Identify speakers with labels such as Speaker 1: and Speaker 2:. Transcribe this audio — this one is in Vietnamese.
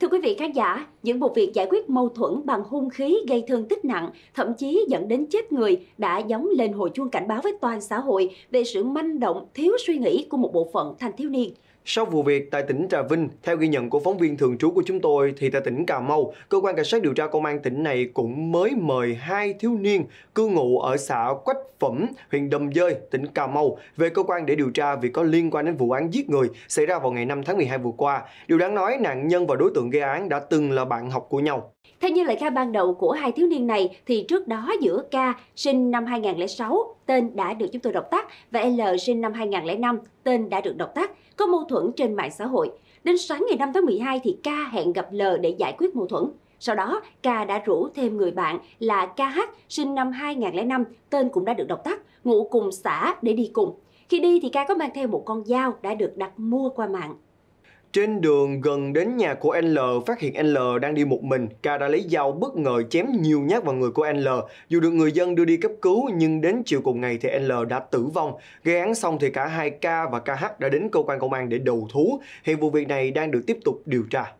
Speaker 1: Thưa quý vị khán giả, những vụ việc giải quyết mâu thuẫn bằng hung khí gây thương tích nặng, thậm chí dẫn đến chết người đã giống lên hồi chuông cảnh báo với toàn xã hội về sự manh động, thiếu suy nghĩ của một bộ phận thanh thiếu niên.
Speaker 2: Sau vụ việc tại tỉnh Trà Vinh, theo ghi nhận của phóng viên thường trú của chúng tôi thì tại tỉnh Cà Mau, cơ quan cảnh sát điều tra công an tỉnh này cũng mới mời hai thiếu niên cư ngụ ở xã Quách Phẩm, huyện Đầm Dơi, tỉnh Cà Mau về cơ quan để điều tra vì có liên quan đến vụ án giết người xảy ra vào ngày 5 tháng 12 vừa qua. Điều đáng nói, nạn nhân và đối tượng gây án đã từng là bạn học của nhau.
Speaker 1: Theo như lời khai ban đầu của hai thiếu niên này thì trước đó giữa K sinh năm 2006, tên đã được chúng tôi đọc tắt, và L sinh năm 2005, tên đã được đọc tắt, có mâu thuẫn trên mạng xã hội. Đến sáng ngày 5 tháng 12 thì K hẹn gặp L để giải quyết mâu thuẫn. Sau đó, K đã rủ thêm người bạn là KH sinh năm 2005, tên cũng đã được đọc tắt, ngụ cùng xã để đi cùng. Khi đi thì K có mang theo một con dao đã được đặt mua qua mạng.
Speaker 2: Trên đường gần đến nhà của L, phát hiện L đang đi một mình, K đã lấy dao bất ngờ chém nhiều nhát vào người của L. Dù được người dân đưa đi cấp cứu, nhưng đến chiều cùng ngày thì L đã tử vong. Gây án xong thì cả hai K và KH đã đến cơ quan công an để đầu thú. Hiện vụ việc này đang được tiếp tục điều tra.